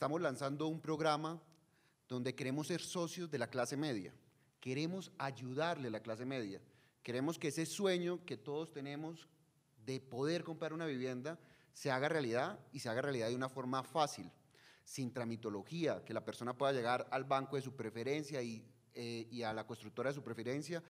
estamos lanzando un programa donde queremos ser socios de la clase media, queremos ayudarle a la clase media, queremos que ese sueño que todos tenemos de poder comprar una vivienda se haga realidad y se haga realidad de una forma fácil, sin tramitología, que la persona pueda llegar al banco de su preferencia y, eh, a la constructora de su preferencia